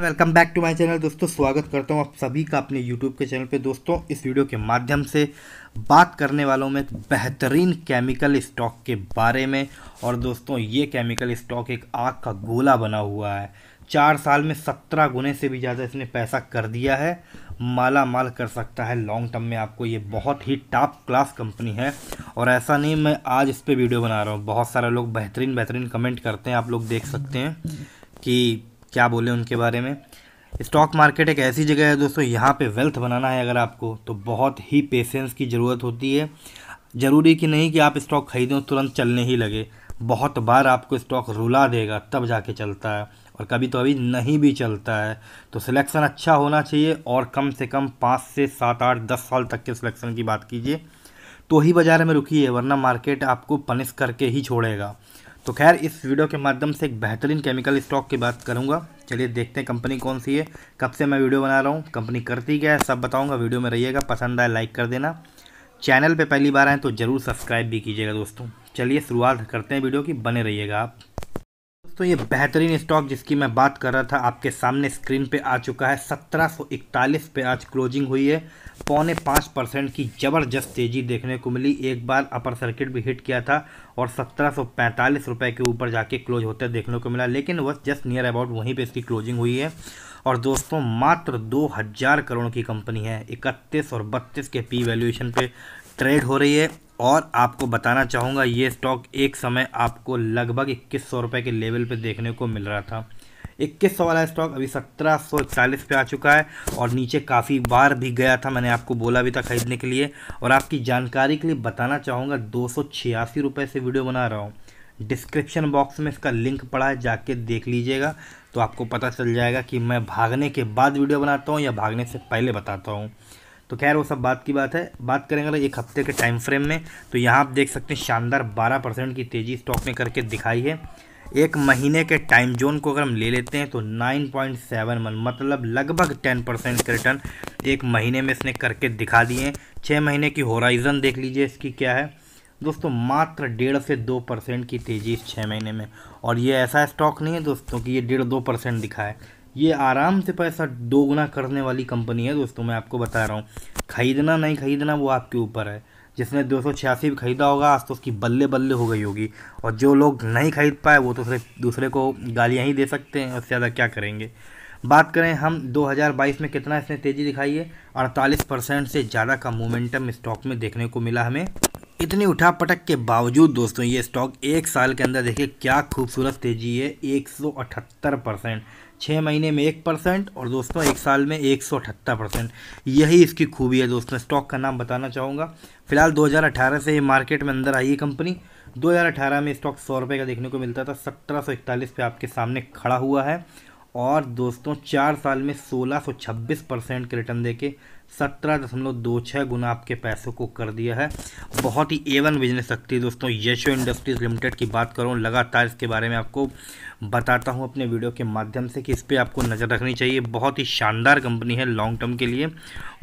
welcome back to my channel दोस्तों स्वागत करता हूँ आप सभी का अपने यूट्यूब के चैनल पे दोस्तों इस वीडियो के माध्यम से बात करने वालों में बेहतरीन केमिकल स्टॉक के बारे में और दोस्तों ये केमिकल स्टॉक एक आग का गोला बना हुआ है चार साल में सत्रह गुने से भी ज़्यादा इसने पैसा कर दिया है माला माल कर सकता है लॉन्ग टर्म में आपको ये बहुत ही टॉप क्लास कंपनी है और ऐसा नहीं मैं आज इस पर वीडियो बना रहा हूँ बहुत सारे लोग बेहतरीन बेहतरीन कमेंट करते हैं आप लोग देख सकते हैं कि क्या बोले उनके बारे में स्टॉक मार्केट एक ऐसी जगह है दोस्तों यहाँ पे वेल्थ बनाना है अगर आपको तो बहुत ही पेशेंस की ज़रूरत होती है ज़रूरी कि नहीं कि आप स्टॉक खरीदें तुरंत चलने ही लगे बहुत बार आपको स्टॉक रुला देगा तब जाके चलता है और कभी तो अभी नहीं भी चलता है तो सिलेक्शन अच्छा होना चाहिए और कम से कम पाँच से सात आठ दस साल तक के सिलेक्शन की बात कीजिए तो ही बाज़ार में रुकी है वरना मार्केट आपको पनिश करके ही छोड़ेगा तो खैर इस वीडियो के माध्यम से एक बेहतरीन केमिकल स्टॉक की बात करूंगा चलिए देखते हैं कंपनी कौन सी है कब से मैं वीडियो बना रहा हूँ कंपनी करती क्या है सब बताऊँगा वीडियो में रहिएगा पसंद आए लाइक कर देना चैनल पर पहली बार आएँ तो ज़रूर सब्सक्राइब भी कीजिएगा दोस्तों चलिए शुरुआत करते हैं वीडियो की बने रहिएगा आप दोस्तों ये बेहतरीन स्टॉक जिसकी मैं बात कर रहा था आपके सामने स्क्रीन पे आ चुका है 1741 पे आज क्लोजिंग हुई है पौने पाँच परसेंट की ज़बरदस्त तेज़ी देखने को मिली एक बार अपर सर्किट भी हिट किया था और 1745 रुपए के ऊपर जाके क्लोज होते देखने को मिला लेकिन वह जस्ट नियर अबाउट वहीं पर इसकी क्लोजिंग हुई है और दोस्तों मात्र दो हज़ार करोड़ की कंपनी है इकतीस और बत्तीस के पी वैल्यूएशन पर ट्रेड हो रही है और आपको बताना चाहूँगा ये स्टॉक एक समय आपको लगभग इक्कीस सौ रुपये के लेवल पे देखने को मिल रहा था इक्कीस सौ वाला स्टॉक अभी सत्रह सौ चालीस पर आ चुका है और नीचे काफ़ी बार भी गया था मैंने आपको बोला भी था ख़रीदने के लिए और आपकी जानकारी के लिए बताना चाहूँगा दो सौ छियासी रुपये से वीडियो बना रहा हूँ डिस्क्रिप्शन बॉक्स में इसका लिंक पड़ा है जाके देख लीजिएगा तो आपको पता चल जाएगा कि मैं भागने के बाद वीडियो बनाता हूँ या भागने से पहले बताता हूँ तो खैर वो सब बात की बात है बात करेंगे अगर एक हफ्ते के टाइम फ्रेम में तो यहाँ आप देख सकते हैं शानदार बारह परसेंट की तेज़ी स्टॉक ने करके दिखाई है एक महीने के टाइम जोन को अगर हम ले लेते हैं तो मन मतलब लगभग 10 परसेंट के रिटर्न एक महीने में इसने करके दिखा दिए हैं छः महीने की होराइज़न देख लीजिए इसकी क्या है दोस्तों मात्र डेढ़ से दो परसेंट की तेज़ी इस छः महीने में और ये ऐसा स्टॉक नहीं है दोस्तों कि ये डेढ़ दो परसेंट दिखाए ये आराम से पैसा दोगुना करने वाली कंपनी है दोस्तों मैं आपको बता रहा हूँ ख़रीदना नहीं ख़रीदना वो आपके ऊपर है जिसने दो सौ छियासी भी ख़रीदा होगा आज तो उसकी बल्ले बल्ले हो गई होगी और जो लोग नहीं खरीद पाए वो तो सिर्फ दूसरे को गालियाँ ही दे सकते हैं उससे ज़्यादा क्या करेंगे बात करें हम 2022 में कितना इसने तेज़ी दिखाई है अड़तालीस परसेंट से ज़्यादा का मोमेंटम स्टॉक में देखने को मिला हमें इतनी उठा पटक के बावजूद दोस्तों ये स्टॉक एक साल के अंदर देखिए क्या खूबसूरत तेज़ी है अठहत्तर परसेंट छः महीने में एक परसेंट और दोस्तों एक साल में एक सौ अठहत्तर परसेंट यही इसकी खूबी है दोस्तों स्टॉक का नाम बताना चाहूँगा फिलहाल 2018 से ये मार्केट में अंदर आई है कंपनी 2018 में स्टॉक सौ रुपये का देखने को मिलता था सत्रह सौ इकतालीस पे आपके सामने खड़ा हुआ है और दोस्तों चार साल में सोलह सौ छब्बीस परसेंट के रिटर्न दे के सत्रह दशमलव दो छः गुना आपके पैसों को कर दिया है बहुत ही एवन बिजनेस सकती है दोस्तों यशो इंडस्ट्रीज लिमिटेड की बात करूँ लगातार इसके बारे में आपको बताता हूँ अपने वीडियो के माध्यम से कि इस पर आपको नज़र रखनी चाहिए बहुत ही शानदार कंपनी है लॉन्ग टर्म के लिए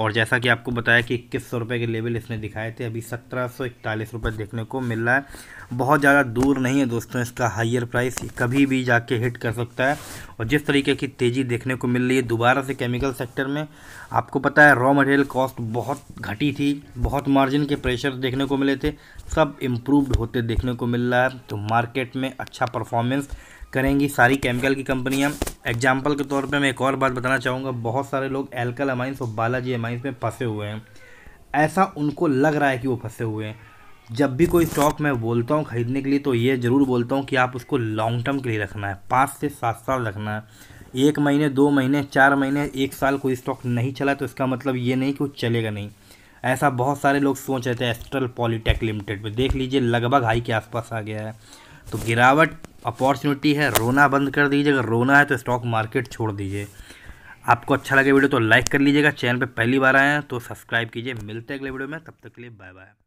और जैसा कि आपको बताया कि इक्कीस सौ के लेवल इसने दिखाए थे अभी सत्रह सौ इकतालीस रुपये देखने को मिल रहा है बहुत ज़्यादा दूर नहीं है दोस्तों इसका हाइयर प्राइस कभी भी जाके हिट कर सकता है और जिस तरीके की तेज़ी देखने को मिल रही है दोबारा से केमिकल सेक्टर में आपको पता है रॉ मटेरियल कॉस्ट बहुत घटी थी बहुत मार्जिन के प्रेशर देखने को मिले थे सब इम्प्रूवड होते देखने को मिल रहा है तो मार्केट में अच्छा परफॉर्मेंस करेंगी सारी केमिकल की कंपनियां एग्जाम्पल के तौर पे मैं एक और बात बताना चाहूँगा बहुत सारे लोग एल्कल अमाइंस और बालाजी अमाइंस में फंसे हुए हैं ऐसा उनको लग रहा है कि वो फंसे हुए हैं जब भी कोई स्टॉक मैं बोलता हूँ ख़रीदने के लिए तो ये ज़रूर बोलता हूँ कि आप उसको लॉन्ग टर्म के लिए रखना है पाँच से सात साल रखना है एक महीने दो महीने चार महीने एक साल कोई स्टॉक नहीं चला तो इसका मतलब ये नहीं कि वो चलेगा नहीं ऐसा बहुत सारे लोग सोच रहे थे एस्ट्रल पॉलीटेक लिमिटेड में देख लीजिए लगभग हाई के आसपास आ गया है तो गिरावट अपॉर्चुनिटी है रोना बंद कर दीजिए अगर रोना है तो स्टॉक मार्केट छोड़ दीजिए आपको अच्छा लगे वीडियो तो लाइक कर लीजिएगा चैनल पर पहली बार आए हैं तो सब्सक्राइब कीजिए मिलते हैं अगले वीडियो में तब तक के लिए बाय बाय